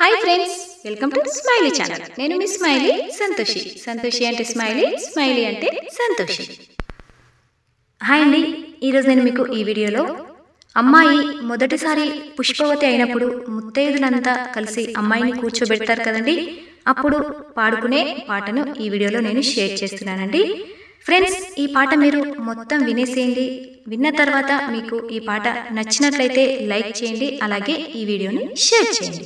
hi friends welcome to smiley channel నేను మీ smiley Santoshi Santoshi అంటే స్మైలీ స్మైలీ అంటే సంతోషి హాయ్ అండి ఈరోజు నేను మీకు ఈ వీడియోలో అమ్మాయి మొదటిసారి పుష్పవతి అయినప్పుడు ముత్తైదులంతా కలిసి అమ్మాయిని కూర్చోబెడతారు కదండి అప్పుడు పాడుకునే పాటను ఈ వీడియోలో నేను షేర్ చేస్తున్నానండి ఫ్రెండ్స్ ఈ పాట మీరు మొత్తం వినేసేయండి విన్న తర్వాత మీకు ఈ పాట నచ్చినట్లయితే లైక్ చేయండి అలాగే ఈ వీడియోని షేర్ చేయండి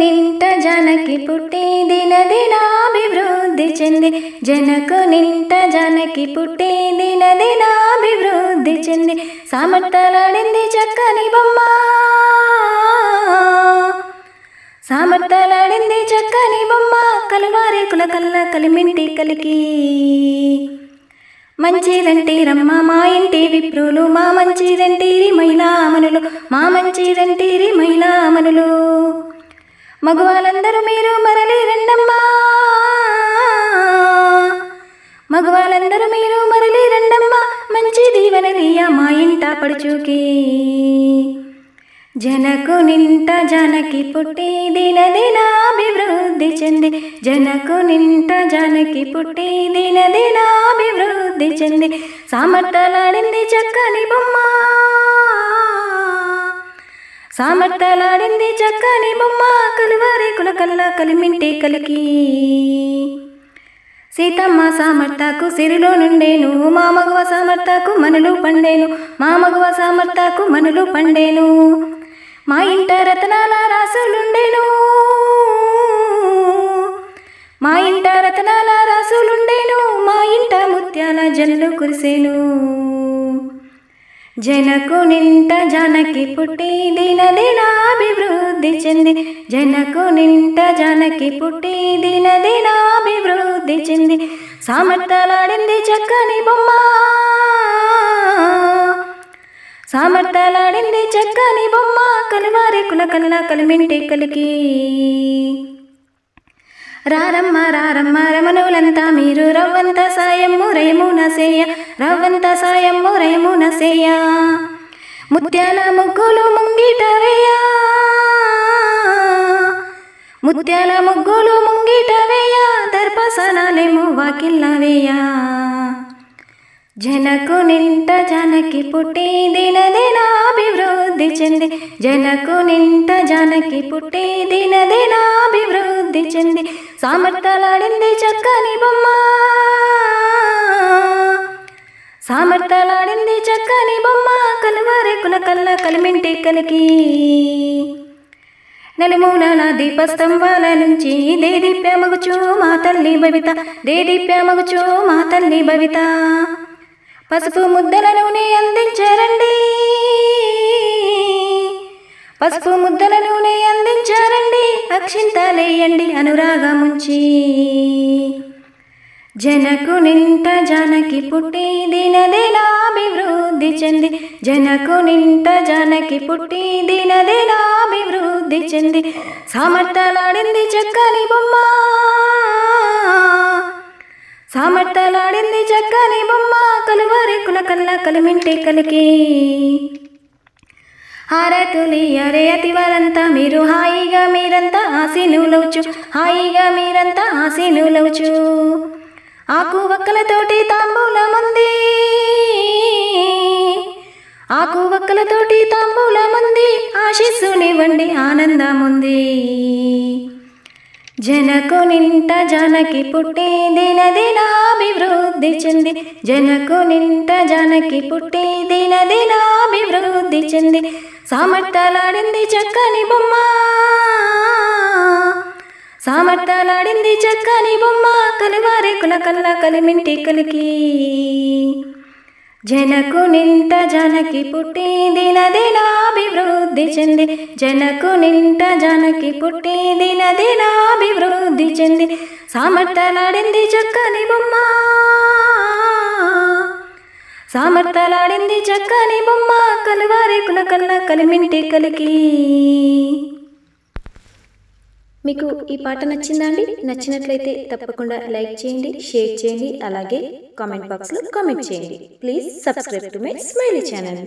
నింట జనకి పుట్టి దిన దినాభివృద్ధి చెంది జనకు నింట జనకి పుట్టి దిన దినాభివృద్ధి చెంది సమర్థలాడింది చక్కని బొమ్మ సమర్థలాడింది చక్కని బొమ్మ కలువారే కుల కల్లా కలిమింటి కలికి మంచిదంటే రమ్మ మా ఇంటి విప్రులు మా మంచిదంటేరి మహిళామనులు మా మంచిదంటేరి మహిళామనులు మగవాళ్ళందరూ మీరు మరలి రండమ్మా మగవాళ్ళందరూ మీరు మరలి రండమ్మా మంచి దీవెనలియ మా ఇంట పడుచుకి జనకు నింట జనకి పుట్టి దిన దినాభివృద్ధి చెంది జనకు నింట జనకి పుట్టి దిన దినాభివృద్ధి కనిపించింది సామర్థలాడింది చక్కని బొమ్మ సామర్థలాడింది చక్కని బొమ్మ కలువారి కులకల్లా కలిమింటి కలికి సీతమ్మ సామర్థకు సిరిలో నుండేను మా మగవ సామర్థకు మనలు పండేను మా మగవ సామర్థకు మనలు పండేను మా ఇంట రతనాల రాసులుండేను మా ఇంట రతనాల చూసెను నింట జనకి పుట్టి దిన దినాభివృద్ధి చెంది జనకు నింట జనకి పుట్టి దిన దినాభివృద్ధి చెంది సామర్థలాడింది చక్కని బొమ్మ సామర్థలాడింది చక్కని బొమ్మ కలివారి కుల కలిమింటి కలికి రారమ్మ రారమ్మ రమణులంతా మీరు రవ్వంత సాయం రయమున నసేయ రవ్వంత సాయం రయమున నసేయ ముత్యాల ముగ్గులు ముంగిట వేయ ముత్యాల ముగ్గులు ముంగిట వేయా దర్పసనాలేమో వాకిల్ల వేయా జనకు నింట జనకి పుట్టి దిన దినదినాభివృద్ధి చెంది జనకు నింట జనకి పుట్టి దిన దినా వృద్ధి చెంది సామర్థ్యాలాడింది చక్కని బొమ్మ సామర్థ్యాలాడింది చక్కని బొమ్మ కనువారే కల్ల కలిమింటి కనికి నలుమూల నా దీపస్తంభాల నుంచి దే దీప్యామగుచు మా తల్లి భవిత దే దీప్యామగుచు మా తల్లి భవిత పసుపు ముద్దలను అందించారండి పసుపు ముద్దల నూనె అందించారండి అక్షింతలేయండి అనురాగముంచి జనకు నింట జనకి పుట్టి దినదినాభివృద్ధి చెంది జనకు నింట జనకి పుట్టి దినదినాభివృద్ధి చెంది సామర్థలాడింది చక్కని బొమ్మ సామర్థలాడింది చక్కని బొమ్మ కలువరి కుల కల్లా కలిమింటే కలికి హారతులి అరే అతివరంతా మీరు హాయిగా మీరంతా ఆశీనులవుచు హాయిగా మీరంతా ఆశీనులవుచు ఆకు వక్కలతోటి మంది ఆకు వక్కలతోటి తాంబూలమంది ఆశీస్సునివ్వండి ఆనందముంది జనకు నింట జనకి పుట్టి దిన దినాభివృద్ధి చెంది జనకు నింట జనకి పుట్టి దిన దినాభివృద్ధి చెంది సామర్థలాడింది చక్కని బొమ్మ సామర్థలాడింది చక్కని బొమ్మ కలివారే కుల కల్లా కలిమింటి కలికి జనకు నింట జనకి పుట్టి దిన దినాభివృద్ధి చెంది జనకు నింట జనకి పుట్టి దిన దినాభివృద్ధి చెంది సామర్థ్యలాడింది చక్కని బొమ్మ సామర్థలాడింది చక్కని బొమ్మ కలువారి కులకన్న కలిమింటి కలికి మీకు ఈ పాట నచ్చిందా అండి నచ్చినట్లయితే తప్పకుండా లైక్ చేయండి షేర్ చేయండి అలాగే కామెంట్ బాక్స్లో కామెంట్ చేయండి please subscribe to my smiley channel